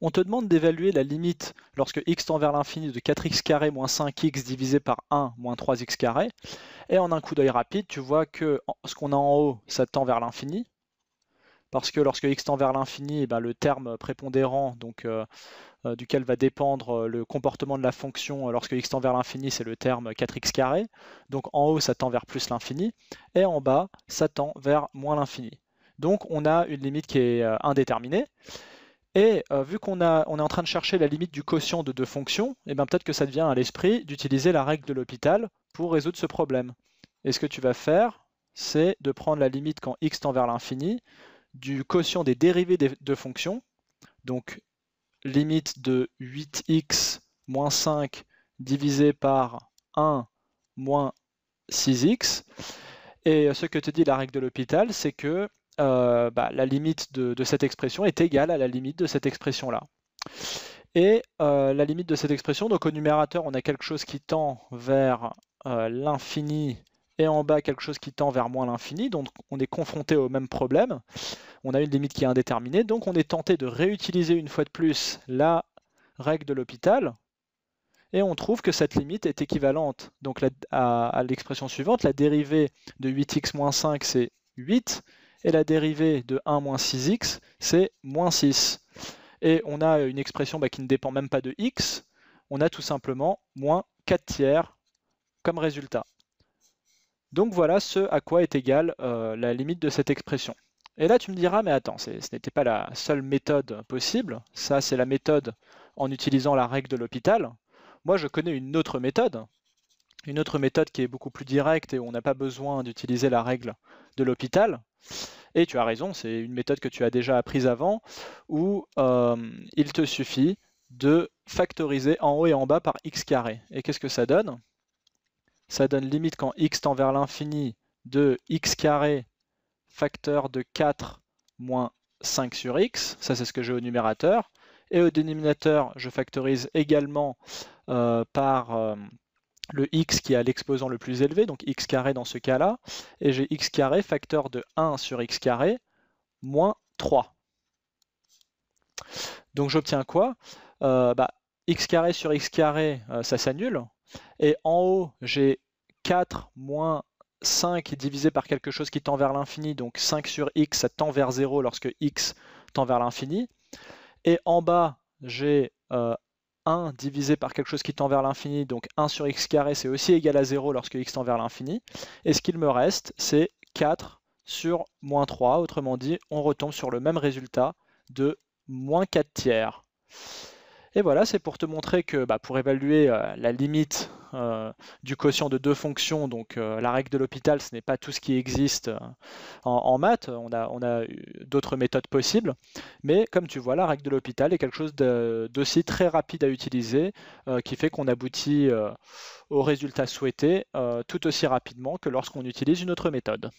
on te demande d'évaluer la limite lorsque x tend vers l'infini de 4x moins 5x divisé par 1 moins 3x carré. Et en un coup d'œil rapide, tu vois que ce qu'on a en haut, ça tend vers l'infini. Parce que lorsque x tend vers l'infini, eh ben, le terme prépondérant, donc euh, euh, duquel va dépendre euh, le comportement de la fonction lorsque x tend vers l'infini, c'est le terme 4x Donc en haut, ça tend vers plus l'infini. Et en bas, ça tend vers moins l'infini. Donc on a une limite qui est indéterminée. Et euh, vu qu'on est en train de chercher la limite du quotient de deux fonctions, et eh bien peut-être que ça devient à l'esprit d'utiliser la règle de l'hôpital pour résoudre ce problème. Et ce que tu vas faire, c'est de prendre la limite quand x tend vers l'infini du quotient des dérivés des deux fonctions, donc limite de 8x moins 5 divisé par 1 moins 6x. Et euh, ce que te dit la règle de l'hôpital, c'est que euh, bah, la limite de, cette expression est égale à la limite de cette expression-là. Et euh, la limite de cette expression, donc au numérateur, on a quelque chose qui tend vers euh, l'infini et en bas quelque chose qui tend vers moins l'infini, donc on est confronté au même problème. On a une limite qui est indéterminée, donc on est tenté de réutiliser une fois de plus la règle de l'hôpital, et on trouve que cette limite est équivalente donc à, à l'expression suivante. La dérivée de 8x-5, c'est 8, et la dérivée de 1 moins 6x, c'est moins 6. Et on a une expression bah, qui ne dépend même pas de x, on a tout simplement moins 4 tiers comme résultat. Donc voilà ce à quoi est égale euh, la limite de cette expression. Et là tu me diras, mais attends, ce n'était pas la seule méthode possible, ça c'est la méthode en utilisant la règle de l'hôpital. Moi je connais une autre méthode, une autre méthode qui est beaucoup plus directe et où on n'a pas besoin d'utiliser la règle de l'hôpital. Et tu as raison, c'est une méthode que tu as déjà apprise avant, où euh, il te suffit de factoriser en haut et en bas par x carré. Et qu'est-ce que ça donne Ça donne limite quand x tend vers l'infini de x carré facteur de 4 moins 5 sur x, ça c'est ce que j'ai au numérateur, et au dénominateur je factorise également euh, par... Euh, le x qui a l'exposant le plus élevé, donc x carré dans ce cas-là, et j'ai x carré facteur de 1 sur x carré moins 3. Donc j'obtiens quoi euh, bah, x carré sur x carré, euh, ça s'annule, et en haut j'ai 4 moins 5 divisé par quelque chose qui tend vers l'infini, donc 5 sur x, ça tend vers 0 lorsque x tend vers l'infini, et en bas j'ai euh, 1 divisé par quelque chose qui tend vers l'infini, donc 1 sur x carré, c'est aussi égal à 0 lorsque x tend vers l'infini. Et ce qu'il me reste, c'est 4 sur moins 3. Autrement dit, on retombe sur le même résultat de moins 4 tiers. Et voilà, c'est pour te montrer que bah, pour évaluer euh, la limite euh, du quotient de deux fonctions, donc euh, la règle de l'hôpital, ce n'est pas tout ce qui existe en, maths, on a d'autres méthodes possibles, mais comme tu vois, la règle de l'hôpital est quelque chose d'aussi très rapide à utiliser, qui fait qu'on aboutit au résultat souhaité tout aussi rapidement que lorsqu'on utilise une autre méthode.